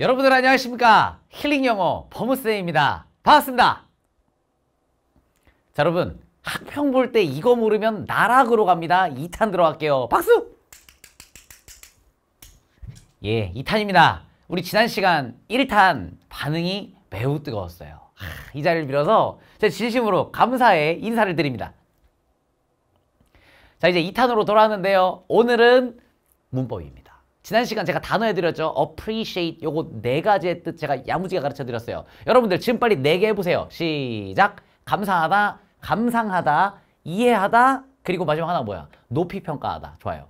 여러분들 안녕하십니까 힐링 영어 버무쌤입니다 반갑습니다 자 여러분 학평 볼 때 이거 모르면 나락으로 갑니다 2탄 들어갈게요 박수 예 2탄입니다 우리 지난 시간 1탄 반응이 매우 뜨거웠어요 하, 이 자리를 빌어서 제 진심으로 감사의 인사를 드립니다 자 이제 2탄으로 돌아왔는데요 오늘은 문법입니다 지난 시간 제가 단어 해드렸죠. appreciate 요거 네 가지의 뜻 제가 야무지게 가르쳐드렸어요. 여러분들 지금 빨리 네 개 해보세요. 시작. 감사하다, 감상하다, 이해하다, 그리고 마지막 하나 뭐야? 높이 평가하다. 좋아요.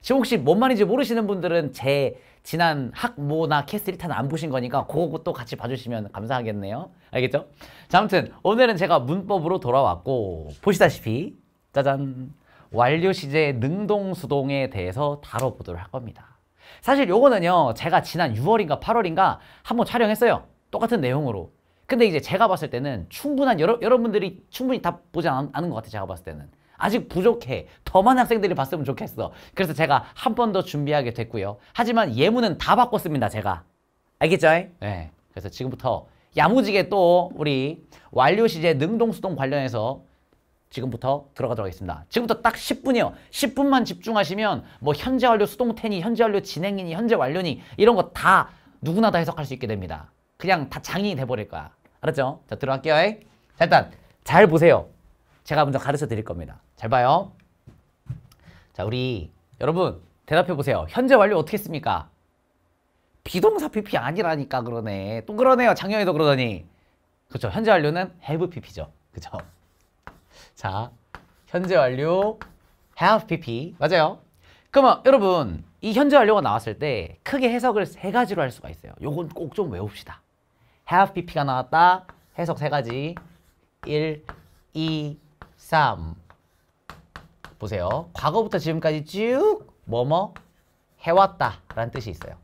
지금 혹시 뭔 말인지 모르시는 분들은 제 지난 학모나 캐스 1탄 안 보신 거니까 그것도 같이 봐주시면 감사하겠네요. 알겠죠? 자, 아무튼 오늘은 제가 문법으로 돌아왔고 보시다시피 짜잔 완료 시제 능동수동에 대해서 다뤄보도록 할 겁니다. 사실 요거는요 제가 지난 6월인가 8월인가 한번 촬영했어요 똑같은 내용으로 근데 이제 제가 봤을 때는 충분한 여러, 여러분들이 충분히 다 보지 않, 은것 같아요 제가 봤을 때는 아직 부족해 더 많은 학생들이 봤으면 좋겠어 그래서 제가 한 번 더 준비하게 됐고요 하지만 예문은 다 바꿨습니다 제가 알겠죠? 네 그래서 지금부터 야무지게 또 우리 완료 시제 능동수동 관련해서 지금부터 들어가도록 하겠습니다. 지금부터 딱 10분이요. 10분만 집중하시면 뭐 현재 완료 수동태니, 현재 완료 진행이니, 현재 완료니 이런 거 다 누구나 다 해석할 수 있게 됩니다. 그냥 다 장인이 돼버릴 거야. 알았죠? 자, 들어갈게요. 자, 일단 잘 보세요. 제가 먼저 가르쳐 드릴 겁니다. 잘 봐요. 자, 우리 여러분 대답해 보세요. 현재 완료 어떻게 씁니까? 비동사 PP 아니라니까 그러네. 또 그러네요. 작년에도 그러더니. 그렇죠. 현재 완료는 have PP죠. 그렇죠. 자, 현재 완료 have pp 맞아요. 그러면 여러분 이 현재 완료가 나왔을 때 크게 해석을 세 가지로 할 수가 있어요. 요건 꼭 좀 외웁시다. have pp가 나왔다. 해석 세 가지. 1, 2, 3 보세요. 과거부터 지금까지 쭉 뭐뭐 해왔다 라는 뜻이 있어요.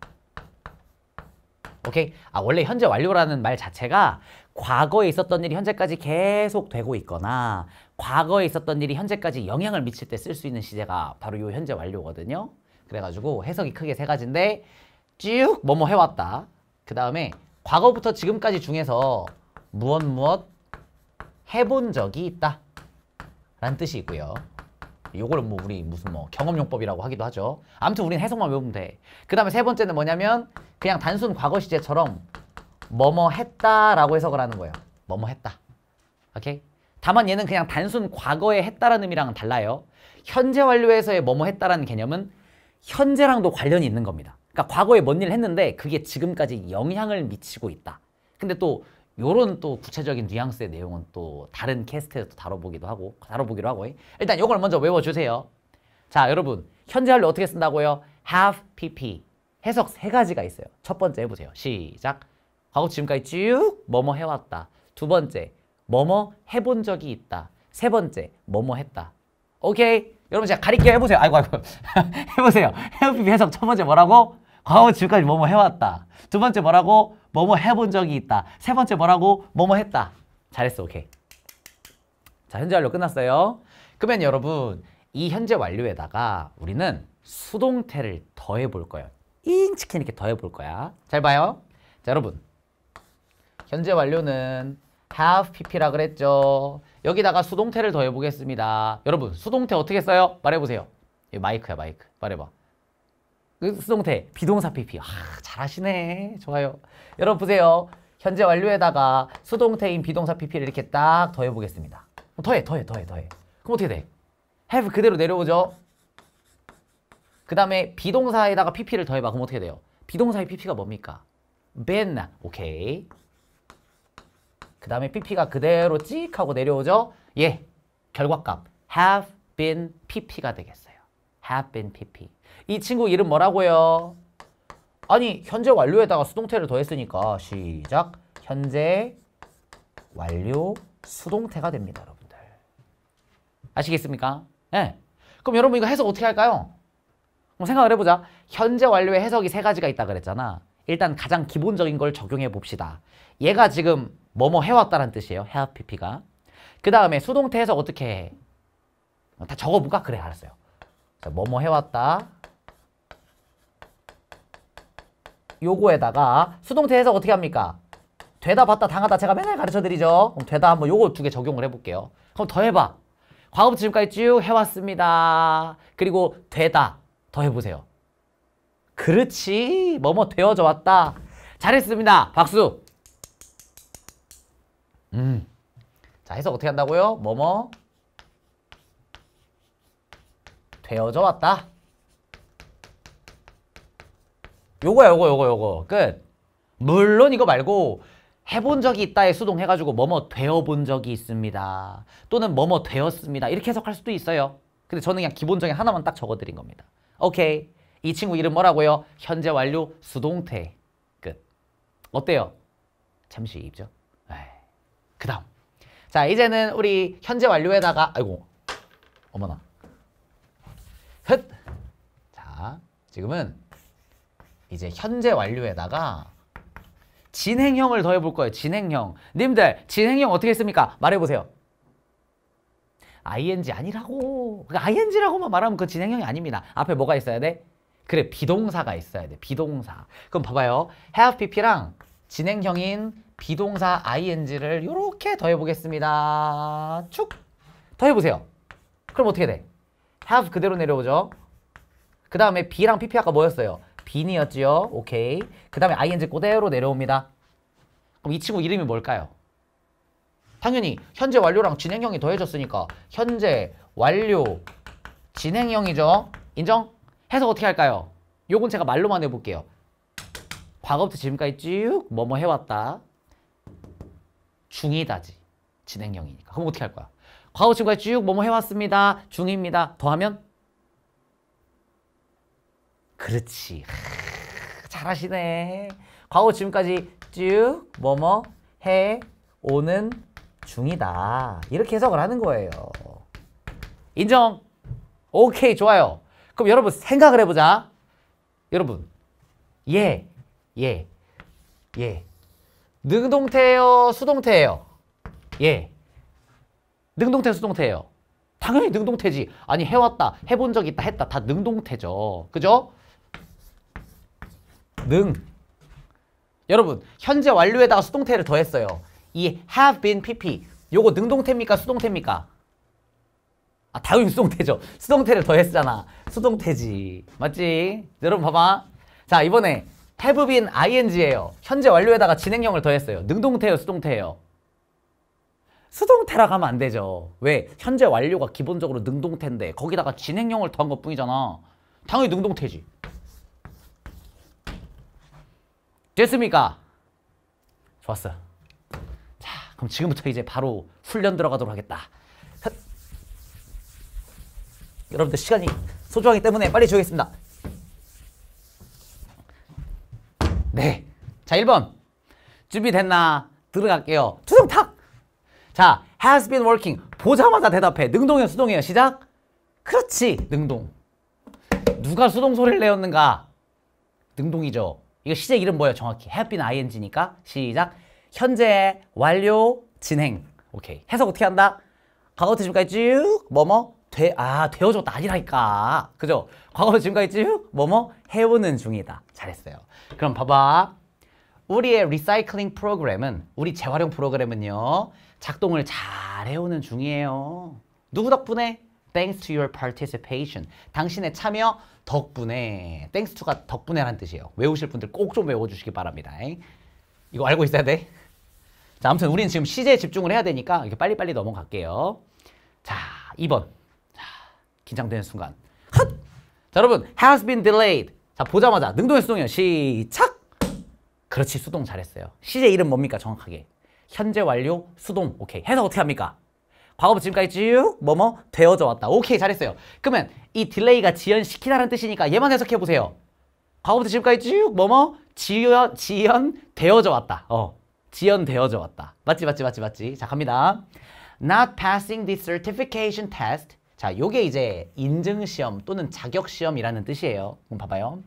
오케이? 아 원래 현재 완료라는 말 자체가 과거에 있었던 일이 현재까지 계속 되고 있거나 과거에 있었던 일이 현재까지 영향을 미칠 때 쓸 수 있는 시제가 바로 요 현재 완료거든요. 그래가지고 해석이 크게 세 가지인데 쭉 뭐뭐 해왔다. 그 다음에 과거부터 지금까지 중에서 무엇 무엇 해본 적이 있다. 라는 뜻이 있고요. 요거를 뭐 우리 무슨 뭐 경험용법이라고 하기도 하죠. 아무튼 우리는 해석만 외우면 돼. 그 다음에 세 번째는 뭐냐면 그냥 단순 과거 시제처럼 뭐뭐 했다라고 해석을 하는 거예요. 뭐뭐 했다. 오케이? 다만 얘는 그냥 단순 과거에 했다라는 의미랑은 달라요. 현재 완료에서의 뭐뭐 했다라는 개념은 현재랑도 관련이 있는 겁니다. 그러니까 과거에 뭔 일을 했는데 그게 지금까지 영향을 미치고 있다. 근데 또 요런 또 구체적인 뉘앙스의 내용은 또 다른 캐스트에서 또 다뤄보기도 하고 다뤄보기로 하고 일단 요걸 먼저 외워주세요. 자 여러분 현재 완료 어떻게 쓴다고요? have pp 해석 세 가지가 있어요. 첫 번째 해보세요. 시작 과거 지금까지 쭉 뭐뭐 해왔다. 두 번째 뭐뭐 해본 적이 있다. 세 번째, 뭐뭐 했다. 오케이? 여러분 제가 가리켜 해보세요. 아이고 아이고. 해보세요. 헤어피비 해석 첫 번째 뭐라고? 과거 지금까지 뭐뭐 해왔다. 두 번째 뭐라고? 뭐뭐 해본 적이 있다. 세 번째 뭐라고? 뭐뭐 했다. 잘했어. 오케이. 자, 현재 완료 끝났어요. 그러면 여러분 이 현재 완료에다가 우리는 수동태를 더해 볼 거예요. 잉치킨 이렇게 더해 볼 거야. 잘 봐요. 자, 여러분. 현재 완료는 have pp라 그랬죠. 여기다가 수동태를 더해 보겠습니다. 여러분 수동태 어떻게 써요? 말해보세요. 마이크야 마이크. 말해봐. 그 수동태 비동사 pp. 아 잘하시네. 좋아요. 여러분 보세요. 현재 완료에다가 수동태인 비동사 pp를 이렇게 딱 더해 보겠습니다. 어, 더해 더해 더해 더해. 그럼 어떻게 돼? have 그대로 내려오죠. 그 다음에 비동사에다가 pp를 더해봐. 그럼 어떻게 돼요? 비동사의 pp가 뭡니까? been. 오케이. 그 다음에 pp가 그대로 찍 하고 내려오죠. 예, 결과값 have been pp가 되겠어요. have been pp. 이 친구 이름 뭐라고요? 아니 현재 완료에다가 수동태를 더했으니까 시작 현재 완료 수동태가 됩니다 여러분들 아시겠습니까? 네. 그럼 여러분 이거 해석 어떻게 할까요? 그럼 생각을 해보자 현재 완료의 해석이 세 가지가 있다 그랬잖아 일단 가장 기본적인 걸 적용해 봅시다 얘가 지금 뭐뭐 해왔다는 라 뜻이에요. have pp가. 그 다음에 수동태 해석 어떻게 해? 다 적어볼까? 그래 알았어요. 뭐뭐 해왔다. 요거에다가 수동태 해석 어떻게 합니까? 되다 봤다 당하다 제가 맨날 가르쳐드리죠. 그럼 되다 한번 요거 두 개 적용을 해볼게요. 그럼 더해봐. 과거부터 지금까지 쭉 해왔습니다. 그리고 되다. 더 해보세요. 그렇지. 뭐뭐 되어져 왔다. 잘했습니다. 박수. 음. 자, 해석 어떻게 한다고요? 뭐뭐 되어져 왔다. 요거야, 요거, 요거, 요거. 끝. 물론 이거 말고 해본 적이 있다에 수동 해가지고 뭐뭐 되어본 적이 있습니다. 또는 뭐뭐 되었습니다. 이렇게 해석할 수도 있어요. 근데 저는 그냥 기본적인 하나만 딱 적어드린 겁니다. 오케이. 이 친구 이름 뭐라고요? 현재 완료 수동태. 끝. 어때요? 잠시 입죠. 그 다음 자 이제는 우리 현재 완료에다가 아이고 어머나 헷! 자 지금은 이제 현재 완료에다가 진행형을 더해볼 거예요. 진행형. 님들 진행형 어떻게 했습니까? 말해보세요. ing 아니라고. 그러니까 ing라고만 말하면 그 진행형이 아닙니다. 앞에 뭐가 있어야 돼? 그래 비동사가 있어야 돼. 비동사. 그럼 봐봐요. have pp랑 진행형인 비동사 ing를 이렇게 더해보겠습니다. 축! 더해보세요. 그럼 어떻게 돼? have 그대로 내려오죠. 그 다음에 b랑 pp 아까 뭐였어요? 빈이었지요. 오케이. 그 다음에 ing 그대로 내려옵니다. 그럼 이 친구 이름이 뭘까요? 당연히 현재 완료랑 진행형이 더해졌으니까 현재 완료 진행형이죠. 인정? 해서 어떻게 할까요? 요건 제가 말로만 해볼게요. 과거부터 지금까지 쭉 뭐뭐 해왔다. 중이다지. 진행형이니까. 그럼 어떻게 할 거야? 과거 친구가 쭉 뭐뭐 해왔습니다. 중입니다. 더하면? 그렇지. 하, 잘하시네. 과거 지금까지 쭉 뭐뭐 해 오는 중이다. 이렇게 해석을 하는 거예요. 인정. 오케이, 좋아요. 그럼 여러분 생각을 해보자. 여러분, 예, 예, 예. 능동태예요? 수동태예요? 예. 능동태, 수동태예요? 당연히 능동태지. 아니 해왔다, 해본 적 있다, 했다. 다 능동태죠. 그죠? 능. 여러분, 현재 완료에다가 수동태를 더했어요. 이 have been pp. 요거 능동태입니까? 수동태입니까? 아, 당연히 수동태죠. 수동태를 더했잖아. 수동태지. 맞지? 여러분 봐봐. 자, 이번에 have been ing예요. 현재 완료에다가 진행형을 더했어요. 능동태예요, 수동태예요? 수동태라 가면 안 되죠. 왜? 현재 완료가 기본적으로 능동태인데 거기다가 진행형을 더한 것뿐이잖아. 당연히 능동태지. 됐습니까? 좋았어. 자, 그럼 지금부터 이제 바로 훈련 들어가도록 하겠다. 여러분들 시간이 소중하기 때문에 빨리 주겠습니다. 네. 자, 1번. 준비됐나? 들어갈게요. 투성탁! 자, has been working. 보자마자 대답해. 능동이에요, 수동이에요. 시작. 그렇지, 능동. 누가 수동 소리를 내었는가? 능동이죠. 이거 시제 이름 뭐예요, 정확히? have been ing니까. 시작. 현재, 완료, 진행. 오케이. 해석 어떻게 한다? 과거 지금까지 쭉, 뭐뭐, 되, 아, 되어줬다 아니라니까. 그죠? 과거 지금까지 쭉, 뭐뭐, 해오는 중이다. 잘했어요. 그럼 봐봐. 우리의 리사이클링 프로그램은 우리 재활용 프로그램은요. 작동을 잘 해오는 중이에요. 누구 덕분에? Thanks to your participation. 당신의 참여 덕분에. Thanks to가 덕분에란 뜻이에요. 외우실 분들 꼭 좀 외워주시기 바랍니다. 이거 알고 있어야 돼. 자, 아무튼 우리는 지금 시제에 집중을 해야 되니까 이렇게 빨리빨리 넘어갈게요. 자, 2번. 자, 긴장되는 순간. 헛! 자, 여러분. Has been delayed. 자 보자마자 능동의 수동이 시작 그렇지 수동 잘했어요 시제 이름 뭡니까 정확하게 현재 완료 수동 오케이 해서 어떻게 합니까 과거부터 지금까지 쭉 뭐뭐 되어져 왔다 오케이 잘했어요 그러면 이 딜레이가 지연시키다는 뜻이니까 얘만 해석해 보세요 과거부터 지금까지 쭉 뭐뭐 지연 지연되어져 왔다 어 지연되어져 왔다 맞지 맞지 맞지 맞지 자 갑니다 not passing the certification test 자, 요게 이제 인증시험 또는 자격시험이라는 뜻이에요. 그럼 봐봐요.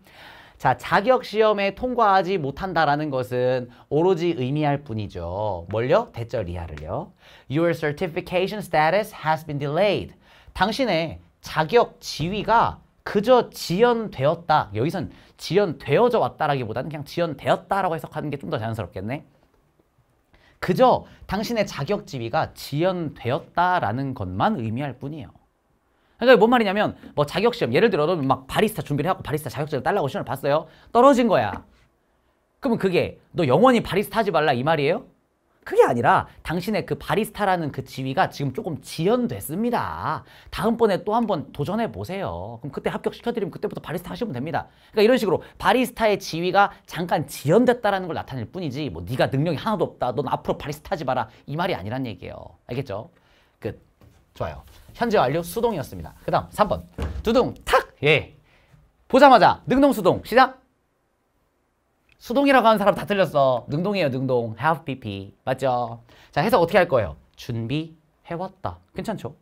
자, 자격시험에 통과하지 못한다라는 것은 오로지 의미할 뿐이죠. 뭘요? 대절 이하를요. Your certification status has been delayed. 당신의 자격 지위가 그저 지연되었다. 여기선 지연되어져 왔다라기보다는 그냥 지연되었다라고 해석하는 게 좀 더 자연스럽겠네. 그저 당신의 자격 지위가 지연되었다라는 것만 의미할 뿐이에요. 그러니까 뭔 말이냐면 뭐 자격시험 예를 들어도 막 바리스타 준비를 하고 바리스타 자격증을 딸라고 시험을 봤어요. 떨어진 거야. 그러면 그게 너 영원히 바리스타 하지 말라 이 말이에요? 그게 아니라 당신의 그 바리스타라는 그 지위가 지금 조금 지연됐습니다. 다음번에 또 한 번 도전해 보세요. 그럼 그때 합격시켜드리면 그때부터 바리스타 하시면 됩니다. 그러니까 이런 식으로 바리스타의 지위가 잠깐 지연됐다라는 걸 나타낼 뿐이지 뭐 네가 능력이 하나도 없다. 넌 앞으로 바리스타 하지 마라. 이 말이 아니란 얘기예요. 알겠죠? 끝. 좋아요. 현재 완료 수동이었습니다. 그 다음 3번 두둥 탁! 예 보자마자 능동 수동 시작! 수동이라고 하는 사람 다 틀렸어. 능동이에요 능동. have pp 맞죠? 자 해서 어떻게 할 거예요? 준비해왔다. 괜찮죠?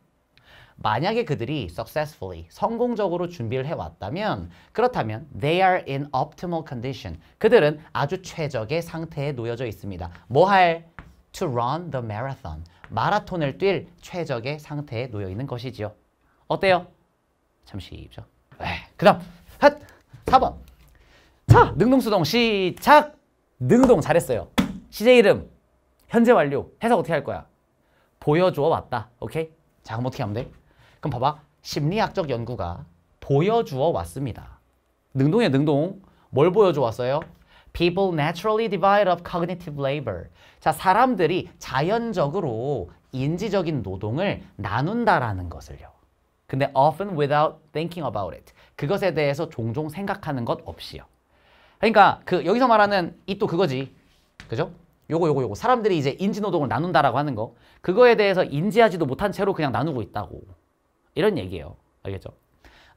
만약에 그들이 successfully, 성공적으로 준비를 해왔다면 그렇다면 they are in optimal condition. 그들은 아주 최적의 상태에 놓여져 있습니다. 뭐 할? to run the marathon. 마라톤을 뛸 최적의 상태에 놓여 있는 것이지요. 어때요? 잠시 입죠. 네, 그 다음 핫! 4번 자 능동수동 시작! 능동 잘했어요. 시제 이름 현재 완료 해석 어떻게 할 거야? 보여주어 왔다. 오케이? 자 그럼 어떻게 하면 돼? 그럼 봐봐 심리학적 연구가 보여주어 왔습니다. 능동의 능동 뭘 보여줘 왔어요? People naturally divide up cognitive labor. 자, 사람들이 자연적으로 인지적인 노동을 나눈다라는 것을요. 근데 often without thinking about it. 그것에 대해서 종종 생각하는 것 없이요. 그러니까 그 여기서 말하는 이 또 그거지. 그죠? 요거 요거 요거 사람들이 이제 인지노동을 나눈다라고 하는 거 그거에 대해서 인지하지도 못한 채로 그냥 나누고 있다고 이런 얘기예요 알겠죠?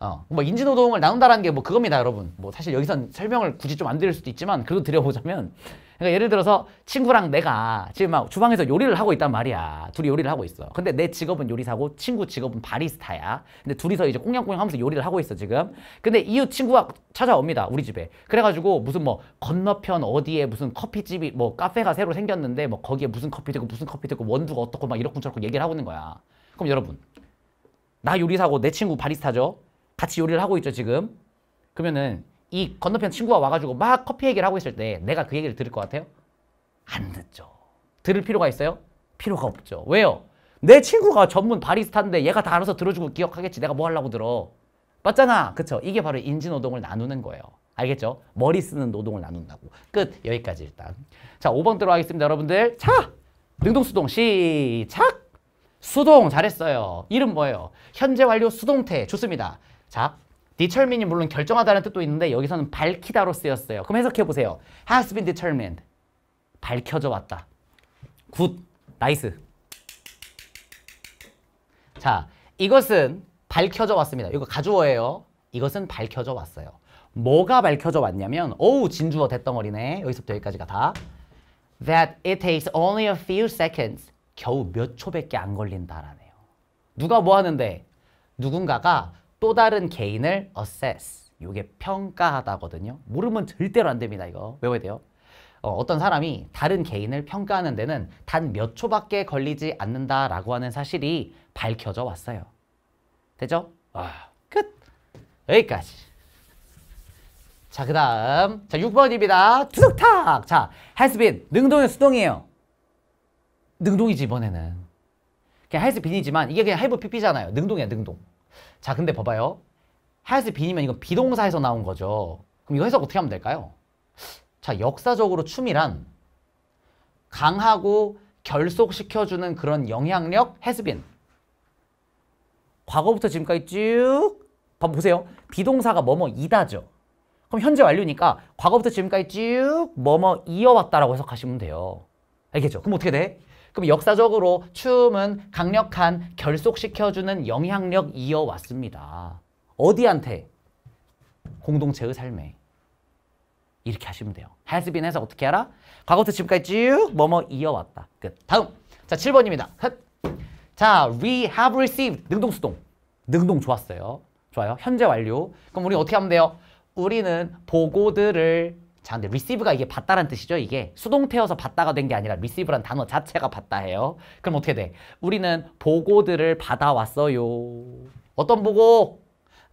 어, 뭐 인지노동을 나눈다라는 게 뭐 그겁니다, 여러분. 뭐 사실 여기선 설명을 굳이 좀 안 드릴 수도 있지만 그래도 드려보자면 그러니까 예를 들어서 친구랑 내가 지금 막 주방에서 요리를 하고 있단 말이야. 둘이 요리를 하고 있어. 근데 내 직업은 요리사고 친구 직업은 바리스타야. 근데 둘이서 이제 꽁냥꽁냥 하면서 요리를 하고 있어 지금. 근데 이웃 친구가 찾아옵니다 우리 집에. 그래가지고 무슨 뭐 건너편 어디에 무슨 커피집이 뭐 카페가 새로 생겼는데 뭐 거기에 무슨 커피 되고 무슨 커피 되고 원두가 어떻고 막 이렇고 저렇고 얘기를 하고 있는 거야. 그럼 여러분 나 요리사고 내 친구 바리스타죠. 같이 요리를 하고 있죠 지금 그러면은 이 건너편 친구가 와가지고 막 커피 얘기를 하고 있을 때 내가 그 얘기를 들을 것 같아요? 안 듣죠 들을 필요가 있어요? 필요가 없죠 왜요? 내 친구가 전문 바리스타인데 얘가 다 알아서 들어주고 기억하겠지 내가 뭐 하려고 들어 맞잖아 그쵸 이게 바로 인지노동을 나누는 거예요 알겠죠? 머리 쓰는 노동을 나눈다고 끝 여기까지 일단 자 5번 들어가겠습니다 여러분들 자 능동수동 시작 수동 잘했어요 이름 뭐예요? 현재 완료 수동태 좋습니다 자, determine이 물론 결정하다는 뜻도 있는데 여기서는 밝히다로 쓰였어요. 그럼 해석해 보세요. has been determined. 밝혀져 왔다. 굿. 나이스. 자, 이것은 밝혀져 왔습니다. 이거 가주어예요. 이것은 밝혀져 왔어요. 뭐가 밝혀져 왔냐면 어우 진주어 됐덩어리네. 여기서부터 여기까지가 다. That it takes only a few seconds. 겨우 몇 초밖에 안 걸린다라네요. 누가 뭐 하는데? 누군가가 또 다른 개인을 assess. 이게 평가하다거든요. 모르면 절대로 안 됩니다. 이거 외워야 돼요. 어, 떤 사람이 다른 개인을 평가하는 데는 단 몇 초밖에 걸리지 않는다라고 하는 사실이 밝혀져 왔어요. 되죠? 아, 끝! 여기까지. 자, 그 다음. 자, 6번입니다. 투석탁! 자, has been. 능동의 수동이에요. 능동이지, 이번에는. 그냥 has been이지만 이게 그냥 have pp잖아요. 능동이야, 능동. 자, 근데 봐봐요. 하얀색 빈이면 이건 비동사에서 나온 거죠. 그럼 이거 해석 어떻게 하면 될까요? 자, 역사적으로 춤이란 강하고 결속시켜주는 그런 영향력 해수빈. 과거부터 지금까지 쭉 보세요. 비동사가 뭐뭐이다죠. 그럼 현재 완료니까 과거부터 지금까지 쭉 뭐뭐 이어왔다라고 해석하시면 돼요. 알겠죠? 그럼 어떻게 돼? 그럼 역사적으로 춤은 강력한 결속시켜주는 영향력 이어왔습니다. 어디한테? 공동체의 삶에. 이렇게 하시면 돼요. has 해서 어떻게 알아? 과거부터 지금까지 쭉 뭐 뭐 이어왔다. 끝. 다음. 자, 7번입니다. 헛. 자, we have received. 능동수동. 능동 좋았어요. 좋아요. 현재 완료. 그럼 우리 어떻게 하면 돼요? 우리는 보고들을 자, 근데 receive가 이게 받다란 뜻이죠. 이게 수동태여서 받다가 된 게 아니라 receive란 단어 자체가 받다예요. 그럼 어떻게 돼? 우리는 보고들을 받아왔어요. 어떤 보고?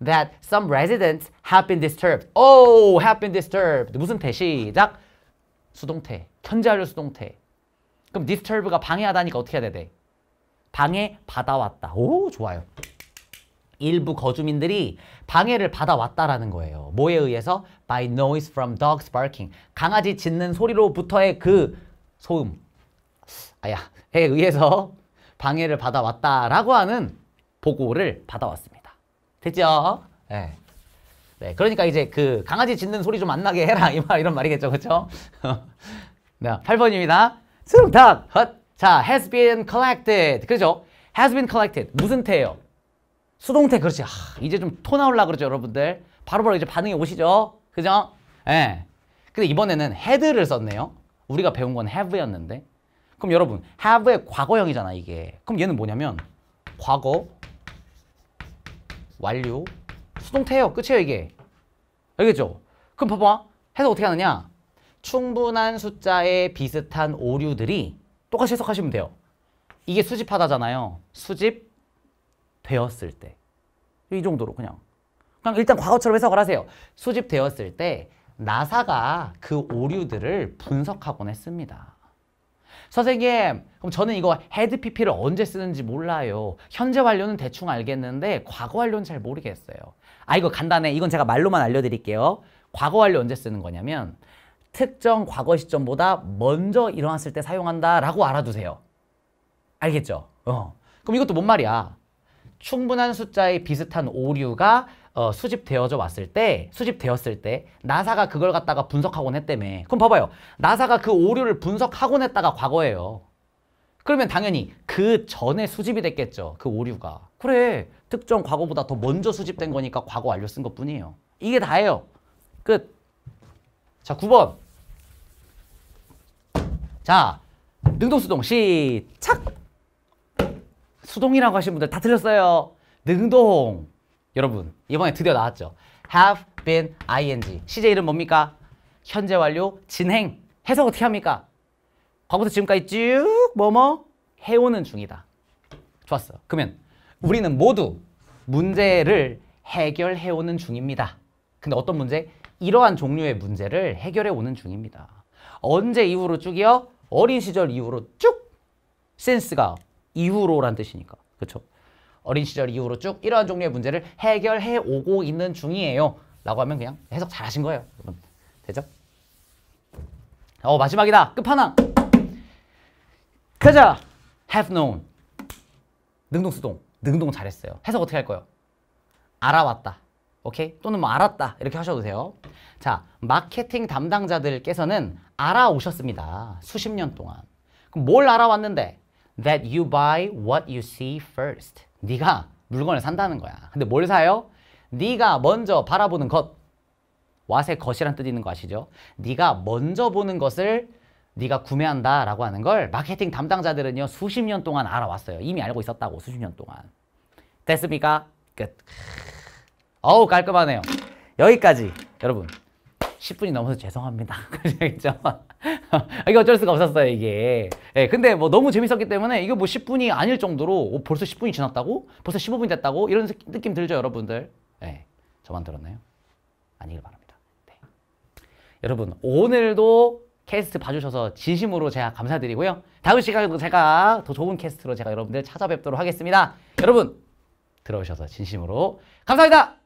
That some residents have been disturbed. Oh, have been disturbed. 무슨 태? 시작. 수동태. 현재완료 수동태. 그럼 disturb가 방해하다니까 어떻게 해야 돼? 방해 받아왔다. 오, 좋아요. 일부 거주민들이 방해를 받아왔다라는 거예요. 뭐에 의해서? by noise from dogs barking. 강아지 짖는 소리로부터의 그 소음. 아야, 에 의해서 방해를 받아왔다라고 하는 보고를 받아왔습니다. 됐죠? 네. 네, 그러니까 이제 그 강아지 짖는 소리 좀 안 나게 해라 이 말 이런 말이겠죠, 그렇죠? 네, 8번입니다. 정답. 헛. 자, has been collected. 그렇죠? has been collected. 무슨 태예요? 수동태 그렇지. 아, 이제 좀 토 나올라 그러죠, 여러분들. 바로바로 바로 이제 반응이 오시죠? 그죠? 예. 근데 이번에는 head를 썼네요. 우리가 배운 건 have였는데. 그럼 여러분, have의 과거형이잖아, 이게. 그럼 얘는 뭐냐면 과거 완료 수동태예요. 끝이에요, 이게. 알겠죠? 그럼 봐봐. 해석 어떻게 하느냐? 충분한 숫자의 비슷한 오류들이 똑같이 해석하시면 돼요. 이게 수집하다잖아요. 수집 되었을 때. 이 정도로 그냥. 그럼 일단 과거처럼 해석을 하세요. 수집되었을 때 나사가 그 오류들을 분석하곤 했습니다. 선생님, 그럼 저는 이거 헤드 PP를 언제 쓰는지 몰라요. 현재 완료는 대충 알겠는데 과거 완료는 잘 모르겠어요. 아 이거 간단해. 이건 제가 말로만 알려드릴게요. 과거 완료 언제 쓰는 거냐면 특정 과거 시점보다 먼저 일어났을 때 사용한다라고 알아두세요. 알겠죠? 어. 그럼 이것도 뭔 말이야? 충분한 숫자의 비슷한 오류가 어, 수집되어져 왔을 때 수집되었을 때 나사가 그걸 갖다가 분석하곤 했다며 그럼 봐봐요 나사가 그 오류를 분석하곤 했다가 과거예요 그러면 당연히 그 전에 수집이 됐겠죠 그 오류가 그래 특정 과거보다 더 먼저 수집된 거니까 과거 완료 쓴 것뿐이에요 이게 다예요 끝자 9번 자 능동수동 시작 수동이라고 하신 분들 다 틀렸어요. 능동. 여러분 이번에 드디어 나왔죠. have been ing. 시제 이름 뭡니까? 현재 완료 진행. 해석 어떻게 합니까? 과거부터 지금까지 쭉 뭐뭐 해오는 중이다. 좋았어 그러면 우리는 모두 문제를 해결해오는 중입니다. 근데 어떤 문제? 이러한 종류의 문제를 해결해오는 중입니다. 언제 이후로 쭉이요? 어린 시절 이후로 쭉 센스가 이후로란 뜻이니까. 그렇죠? 어린 시절 이후로 쭉 이러한 종류의 문제를 해결해 오고 있는 중이에요. 라고 하면 그냥 해석 잘하신 거예요. 여러분. 되죠? 어 마지막이다. 끝판왕. 그자 have known. 능동수동. 능동 잘했어요. 해석 어떻게 할 거예요? 알아왔다. 오케이? 또는 뭐 알았다. 이렇게 하셔도 돼요. 자, 마케팅 담당자들께서는 알아오셨습니다. 수십 년 동안. 그럼 뭘 알아왔는데? that you buy what you see first. 네가 물건을 산다는 거야. 근데 뭘 사요? 네가 먼저 바라보는 것. 왓의 것이란 뜻이 있는 거 아시죠? 네가 먼저 보는 것을 네가 구매한다 라고 하는 걸 마케팅 담당자들은요 수십 년 동안 알아왔어요. 이미 알고 있었다고 수십 년 동안. 됐습니까? 끝. 어우 깔끔하네요. 여기까지 여러분 10분이 넘어서 죄송합니다. 그죠? 아, 이게 어쩔 수가 없었어요 이게 예, 근데 뭐 너무 재밌었기 때문에 이거 뭐 10분이 아닐 정도로 오, 벌써 10분이 지났다고? 벌써 15분이 됐다고? 이런 느낌 들죠 여러분들 예, 저만 들었나요? 아니길 바랍니다 네. 여러분 오늘도 캐스트 봐주셔서 진심으로 제가 감사드리고요 다음 시간에도 제가 더 좋은 캐스트로 제가 여러분들 찾아뵙도록 하겠습니다 여러분 들어오셔서 진심으로 감사합니다